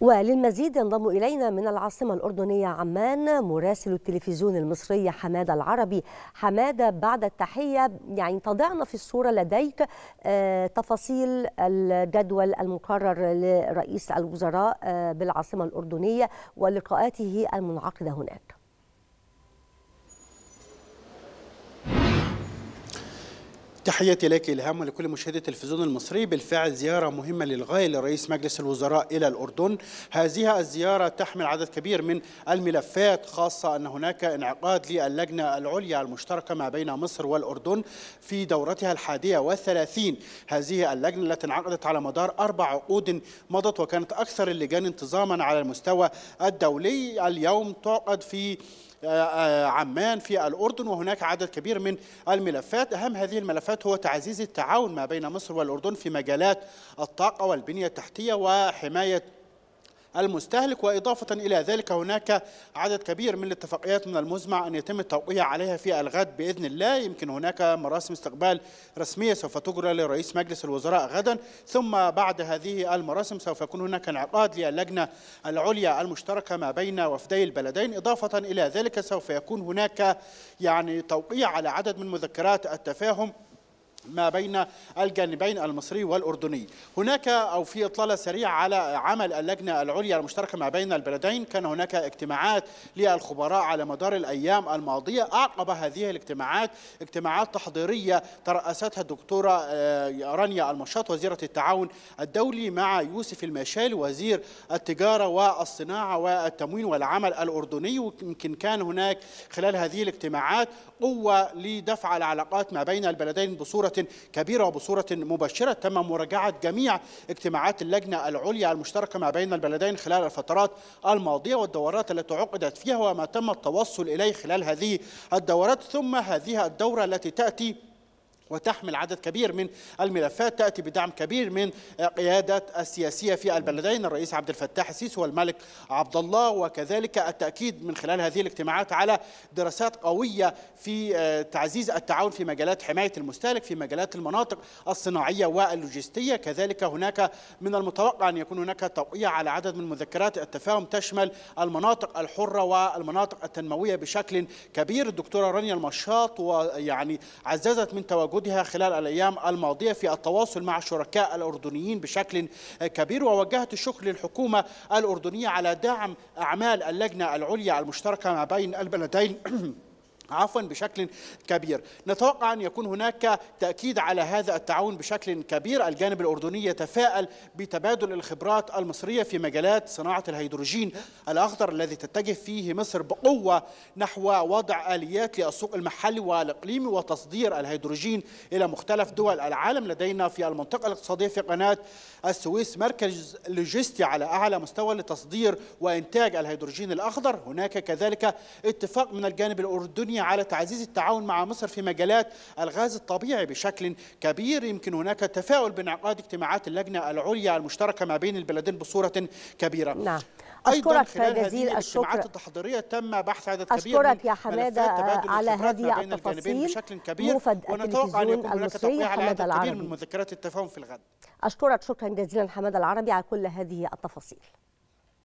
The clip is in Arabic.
وللمزيد ينضم إلينا من العاصمة الأردنية عمان مراسل التلفزيون المصري حمادة العربي حمادة بعد التحية يعني تضعنا في الصورة لديك آه، تفاصيل الجدول المقرر لرئيس الوزراء آه، بالعاصمة الأردنية ولقاءاته المنعقدة هناك تحياتي لك إلهام ولكل مشاهدي التلفزيون المصري بالفعل زيارة مهمة للغاية لرئيس مجلس الوزراء إلى الأردن هذه الزيارة تحمل عدد كبير من الملفات خاصة أن هناك انعقاد للجنة العليا المشتركة ما بين مصر والأردن في دورتها الحادية والثلاثين هذه اللجنة التي انعقدت على مدار أربع عقود مضت وكانت أكثر اللجان انتظاما على المستوى الدولي اليوم تعقد في آه، آه، عمان في الأردن وهناك عدد كبير من الملفات أهم هذه الملفات هو تعزيز التعاون ما بين مصر والأردن في مجالات الطاقة والبنية التحتية وحماية المستهلك وإضافة إلى ذلك هناك عدد كبير من الاتفاقيات من المزمع أن يتم التوقيع عليها في الغد بإذن الله يمكن هناك مراسم استقبال رسمية سوف تجرى لرئيس مجلس الوزراء غدا ثم بعد هذه المراسم سوف يكون هناك انعقاد للجنة العليا المشتركة ما بين وفدي البلدين إضافة إلى ذلك سوف يكون هناك يعني توقيع على عدد من مذكرات التفاهم ما بين الجانبين المصري والأردني هناك أو في إطلالة سريعة على عمل اللجنة العليا المشتركة ما بين البلدين كان هناك اجتماعات للخبراء على مدار الأيام الماضية أعقب هذه الاجتماعات اجتماعات تحضيرية ترأستها الدكتورة آه، رانيا المشاط وزيرة التعاون الدولي مع يوسف المشال وزير التجارة والصناعة والتموين والعمل الأردني ويمكن كان هناك خلال هذه الاجتماعات قوة لدفع العلاقات ما بين البلدين بصورة بصورة كبيرة وبصورة مبشرة تم مراجعة جميع اجتماعات اللجنة العليا المشتركة ما بين البلدين خلال الفترات الماضية والدورات التي عقدت فيها وما تم التوصل إليه خلال هذه الدورات ثم هذه الدورة التي تأتي وتحمل عدد كبير من الملفات تأتي بدعم كبير من قيادة السياسية في البلدين الرئيس عبد الفتاح السيسي والملك عبد الله وكذلك التأكيد من خلال هذه الاجتماعات على دراسات قوية في آه، تعزيز التعاون في مجالات حماية المستهلك في مجالات المناطق الصناعية واللوجستية كذلك هناك من المتوقع أن يكون هناك توقيع على عدد من مذكرات التفاهم تشمل المناطق الحرة والمناطق التنموية بشكل كبير الدكتورة رانيا المشاط ويعني عززت من تواجد وجودها خلال الأيام الماضية في التواصل مع الشركاء الأردنيين بشكل كبير ووجهت الشكر للحكومة الأردنية على دعم أعمال اللجنة العليا المشتركة ما بين البلدين عفوا بشكل كبير نتوقع أن يكون هناك تأكيد على هذا التعاون بشكل كبير الجانب الأردني يتفاءل بتبادل الخبرات المصرية في مجالات صناعة الهيدروجين الأخضر الذي تتجه فيه مصر بقوة نحو وضع آليات للسوق المحلي والإقليمي وتصدير الهيدروجين إلى مختلف دول العالم لدينا في المنطقة الاقتصادية في قناة السويس مركز لوجستي على أعلى مستوى لتصدير وإنتاج الهيدروجين الأخضر هناك كذلك اتفاق من الجانب الأردني على تعزيز التعاون مع مصر في مجالات الغاز الطبيعي بشكل كبير يمكن هناك تفاؤل بانعقاد اجتماعات اللجنة العليا المشتركة ما بين البلدين بصورة كبيرة نعم. أشكرك جزيل الشكر التحضيرية تم بحث عدد كبير أشكرك يا حمادة على هذه التفاصيل موفد التلفزيون المصري حمادة العربي من مذكرات التفاهم في الغد أشكرك شكرا جزيلا حمادة العربي على كل هذه التفاصيل